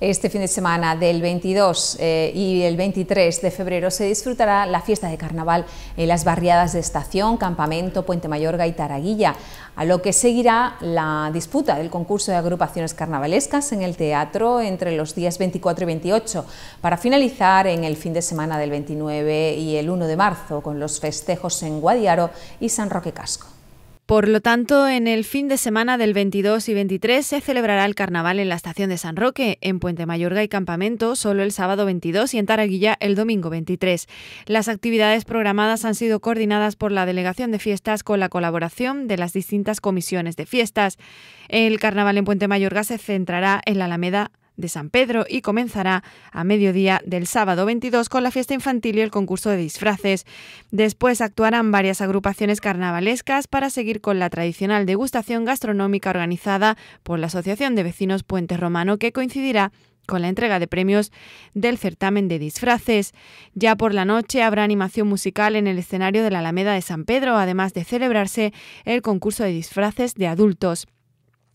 Este fin de semana del 22 eh, y el 23 de febrero se disfrutará la fiesta de carnaval en las barriadas de Estación, Campamento, Puente Mayorga y Taraguilla, a lo que seguirá la disputa del concurso de agrupaciones carnavalescas en el teatro entre los días 24 y 28, para finalizar en el fin de semana del 29 y el 1 de marzo con los festejos en Guadiaro y San Roque Casco. Por lo tanto, en el fin de semana del 22 y 23 se celebrará el carnaval en la estación de San Roque, en Puente Mayorga y Campamento solo el sábado 22 y en Taraguilla el domingo 23. Las actividades programadas han sido coordinadas por la Delegación de Fiestas con la colaboración de las distintas comisiones de fiestas. El carnaval en Puente Mayorga se centrará en la Alameda de San Pedro y comenzará a mediodía del sábado 22 con la fiesta infantil y el concurso de disfraces. Después actuarán varias agrupaciones carnavalescas para seguir con la tradicional degustación gastronómica organizada por la Asociación de Vecinos Puente Romano que coincidirá con la entrega de premios del certamen de disfraces. Ya por la noche habrá animación musical en el escenario de la Alameda de San Pedro, además de celebrarse el concurso de disfraces de adultos.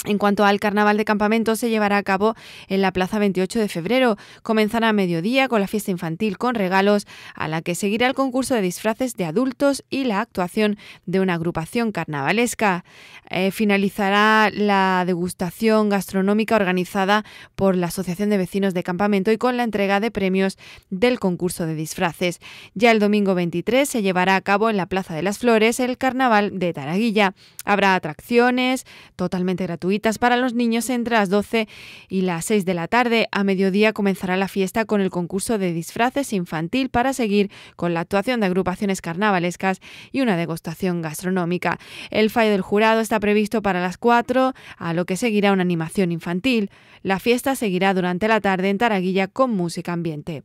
En cuanto al carnaval de campamento, se llevará a cabo en la plaza 28 de febrero. Comenzará a mediodía con la fiesta infantil con regalos, a la que seguirá el concurso de disfraces de adultos y la actuación de una agrupación carnavalesca. Eh, finalizará la degustación gastronómica organizada por la Asociación de Vecinos de Campamento y con la entrega de premios del concurso de disfraces. Ya el domingo 23 se llevará a cabo en la Plaza de las Flores el carnaval de Taraguilla. Habrá atracciones totalmente gratuitas para los niños entre las 12 y las 6 de la tarde. A mediodía comenzará la fiesta con el concurso de disfraces infantil para seguir con la actuación de agrupaciones carnavalescas y una degustación gastronómica. El fallo del jurado está previsto para las 4, a lo que seguirá una animación infantil. La fiesta seguirá durante la tarde en Taraguilla con música ambiente.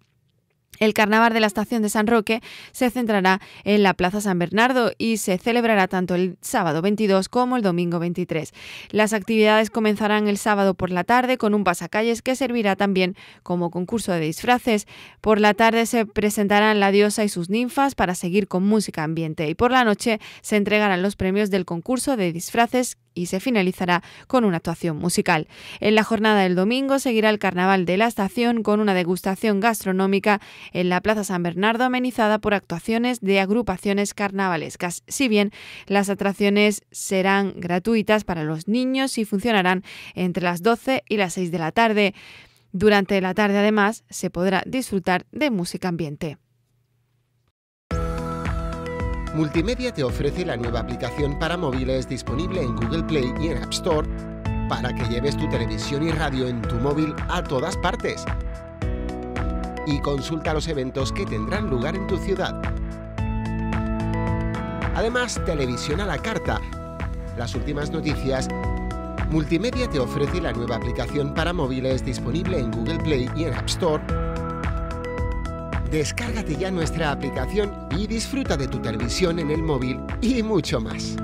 El carnaval de la estación de San Roque se centrará en la Plaza San Bernardo y se celebrará tanto el sábado 22 como el domingo 23. Las actividades comenzarán el sábado por la tarde con un pasacalles que servirá también como concurso de disfraces. Por la tarde se presentarán la diosa y sus ninfas para seguir con música ambiente y por la noche se entregarán los premios del concurso de disfraces y se finalizará con una actuación musical. En la jornada del domingo seguirá el carnaval de la estación con una degustación gastronómica en la Plaza San Bernardo, amenizada por actuaciones de agrupaciones carnavalescas. Si bien las atracciones serán gratuitas para los niños y funcionarán entre las 12 y las 6 de la tarde. Durante la tarde, además, se podrá disfrutar de música ambiente. Multimedia te ofrece la nueva aplicación para móviles disponible en Google Play y en App Store para que lleves tu televisión y radio en tu móvil a todas partes y consulta los eventos que tendrán lugar en tu ciudad. Además, televisión a la carta. Las últimas noticias. Multimedia te ofrece la nueva aplicación para móviles disponible en Google Play y en App Store. Descárgate ya nuestra aplicación y disfruta de tu televisión en el móvil y mucho más.